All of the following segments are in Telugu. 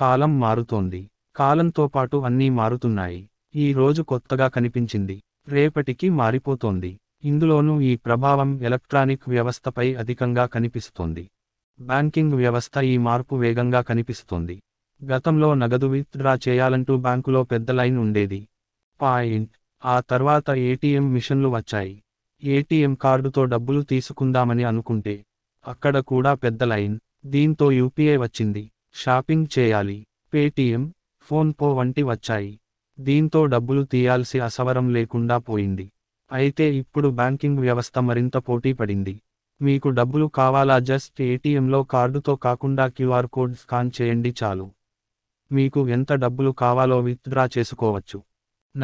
కాలం మారుతోంది కాలంతో పాటు అన్నీ మారుతున్నాయి ఈ రోజు కొత్తగా కనిపించింది రేపటికి మారిపోతోంది ఇందులోనూ ఈ ప్రభావం ఎలక్ట్రానిక్ వ్యవస్థపై అధికంగా కనిపిస్తోంది బ్యాంకింగ్ వ్యవస్థ ఈ మార్పు వేగంగా కనిపిస్తోంది గతంలో నగదు విత్డ్రా చేయాలంటూ బ్యాంకులో పెద్ద లైన్ ఉండేది పాయింట్ ఆ తర్వాత ఏటీఎం మిషన్లు వచ్చాయి ఏటీఎం కార్డుతో డబ్బులు తీసుకుందామని అనుకుంటే అక్కడ కూడా పెద్ద లైన్ దీంతో యూపీఐ వచ్చింది షాపింగ్ చేయాలి పేటీఎం ఫోన్పో వంటి వచ్చాయి దీంతో డబ్బులు తీయాల్సి అసవరం లేకుండా పోయింది అయితే ఇప్పుడు బ్యాంకింగ్ వ్యవస్థ మరింత పోటీ పడింది మీకు డబ్బులు కావాలా జస్ట్ ఏటీఎంలో కార్డుతో కాకుండా క్యూఆర్ కోడ్ స్కాన్ చేయండి చాలు మీకు ఎంత డబ్బులు కావాలో విత్డ్రా చేసుకోవచ్చు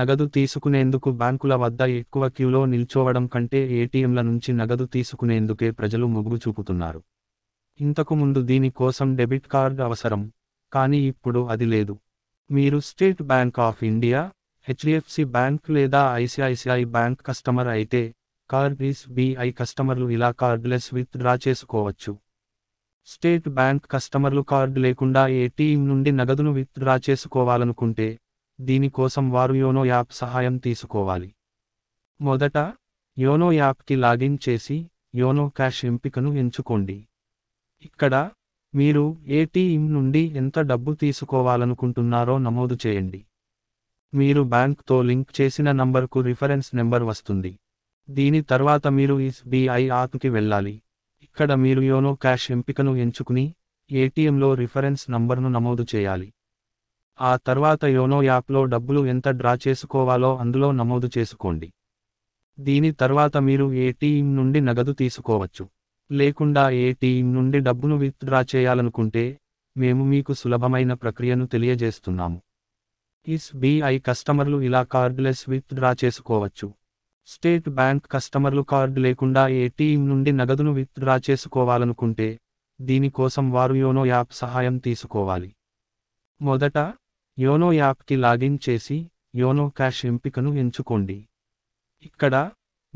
నగదు తీసుకునేందుకు బ్యాంకుల వద్ద ఎక్కువ క్యూలో నిల్చోవడం కంటే ఏటీఎంల నుంచి నగదు తీసుకునేందుకే ప్రజలు మొగ్గు చూపుతున్నారు ఇంతకుముందు దీని కోసం డెబిట్ కార్డ్ అవసరం కానీ ఇప్పుడు అది లేదు మీరు State Bank of India HDFC Bank లేదా ఐసిఐసిఐ బ్యాంక్ కస్టమర్ అయితే కార్డ్ బిఐ కస్టమర్లు ఇలా కార్డ్లెస్ విత్ డ్రా చేసుకోవచ్చు స్టేట్ బ్యాంక్ కస్టమర్లు కార్డు లేకుండా ఏటీఎం నుండి నగదును విత్ డ్రా చేసుకోవాలనుకుంటే దీనికోసం వారు యోనో యాప్ సహాయం తీసుకోవాలి మొదట యోనో యాప్కి లాగిన్ చేసి యోనో క్యాష్ ఎంపికను ఎంచుకోండి ఇక్కడ మీరు ఏటీఎం నుండి ఎంత డబ్బు తీసుకోవాలనుకుంటున్నారో నమోదు చేయండి మీరు బ్యాంక్తో లింక్ చేసిన నంబర్కు రిఫరెన్స్ నెంబర్ వస్తుంది దీని తర్వాత మీరు ఎస్బీఐ ఆప్కి వెళ్ళాలి ఇక్కడ మీరు యోనో క్యాష్ ఎంపికను ఎంచుకుని ఏటీఎంలో రిఫరెన్స్ నంబర్ను నమోదు చేయాలి ఆ తర్వాత యోనో యాప్లో డబ్బులు ఎంత డ్రా చేసుకోవాలో అందులో నమోదు చేసుకోండి దీని తర్వాత మీరు ఏటీఎం నుండి నగదు తీసుకోవచ్చు లేకుండా ఏటీఎం నుండి డబ్బును విత్డ్రా చేయాలనుకుంటే మేము మీకు సులభమైన ప్రక్రియను తెలియజేస్తున్నాము ఎస్బీఐ కస్టమర్లు ఇలా కార్డులెస్ విత్డ్రా చేసుకోవచ్చు స్టేట్ బ్యాంక్ కస్టమర్లు కార్డు లేకుండా ఏటీఎం నుండి నగదును విత్డ్రా చేసుకోవాలనుకుంటే దీనికోసం వారు యోనో యాప్ సహాయం తీసుకోవాలి మొదట యోనో యాప్కి లాగిన్ చేసి యోనో క్యాష్ ఎంపికను ఎంచుకోండి ఇక్కడ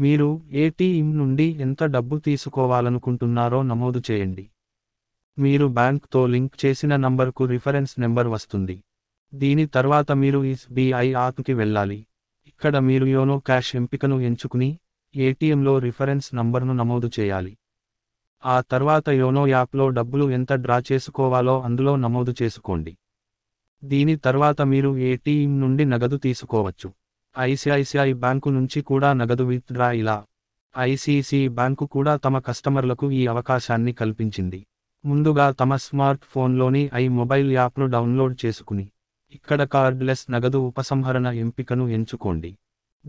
మీరు ఏటీఎం నుండి ఎంత డబ్బు తీసుకోవాలనుకుంటున్నారో నమోదు చేయండి మీరు బ్యాంక్తో లింక్ చేసిన నంబర్కు రిఫరెన్స్ నెంబర్ వస్తుంది దీని తర్వాత మీరు ఎస్బీఐ ఆప్కి వెళ్ళాలి ఇక్కడ మీరు యోనో క్యాష్ ఎంపికను ఎంచుకుని ఏటీఎంలో రిఫరెన్స్ నంబర్ను నమోదు చేయాలి ఆ తర్వాత యోనో యాప్లో డబ్బులు ఎంత డ్రా చేసుకోవాలో అందులో నమోదు చేసుకోండి దీని తర్వాత మీరు ఏటీఎం నుండి నగదు తీసుకోవచ్చు ఐసిఐసిఐ బ్యాంకు నుంచి కూడా నగదు విత్ డ్రా ఇలా ఐసిఐసిఐ బ్యాంకు కూడా తమ కస్టమర్లకు ఈ అవకాశాన్ని కల్పించింది ముందుగా తమ స్మార్ట్ ఫోన్లోని ఐ మొబైల్ యాప్ను డౌన్లోడ్ చేసుకుని ఇక్కడ కార్డ్లెస్ నగదు ఉపసంహరణ ఎంపికను ఎంచుకోండి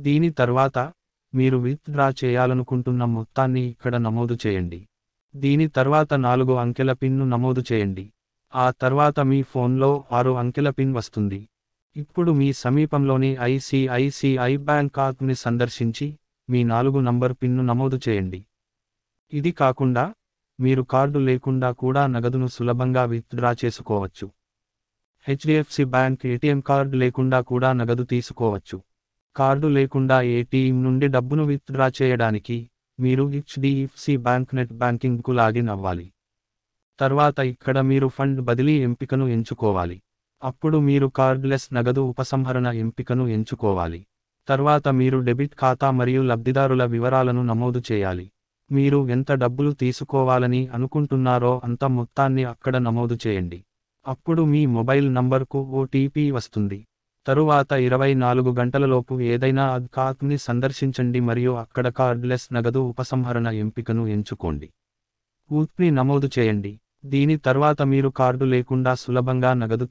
దీని తర్వాత మీరు విత్ డ్రా చేయాలనుకుంటున్న మొత్తాన్ని ఇక్కడ నమోదు చేయండి దీని తర్వాత నాలుగు అంకెల పిన్ను నమోదు చేయండి ఆ తర్వాత మీ ఫోన్లో ఆరు అంకెల పిన్ వస్తుంది ఇప్పుడు మీ సమీపంలోని ఐసిఐసిఐ బ్యాంక్ కార్డ్ని సందర్శించి మీ నాలుగు నంబర్ పిన్ను నమోదు చేయండి ఇది కాకుండా మీరు కార్డు లేకుండా కూడా నగదును సులభంగా విత్డ్రా చేసుకోవచ్చు హెచ్డిఎఫ్సి బ్యాంక్ ఏటీఎం కార్డు లేకుండా కూడా నగదు తీసుకోవచ్చు కార్డు లేకుండా ఏటీఎం నుండి డబ్బును విత్డ్రా చేయడానికి మీరు హెచ్డిఎఫ్సి బ్యాంక్ నెట్ బ్యాంకింగ్కు లాగిన్ అవ్వాలి తర్వాత ఇక్కడ మీరు ఫండ్ బదిలీ ఎంపికను ఎంచుకోవాలి అప్పుడు మీరు కార్డ్లెస్ నగదు ఉపసంహరణ ఎంపికను ఎంచుకోవాలి తర్వాత మీరు డెబిట్ ఖాతా మరియు లబ్ధిదారుల వివరాలను నమోదు చేయాలి మీరు ఎంత డబ్బులు తీసుకోవాలని అనుకుంటున్నారో అంత మొత్తాన్ని అక్కడ నమోదు చేయండి అప్పుడు మీ మొబైల్ నంబర్కు ఓటీపీ వస్తుంది తరువాత ఇరవై నాలుగు గంటలలోపు ఏదైనా అద్కాత్ని సందర్శించండి మరియు అక్కడ కార్డ్లెస్ నగదు ఉపసంహరణ ఎంపికను ఎంచుకోండి ఊత్ని నమోదు చేయండి దీని తర్వాత మీరు కార్డు లేకుండా సులభంగా నగదు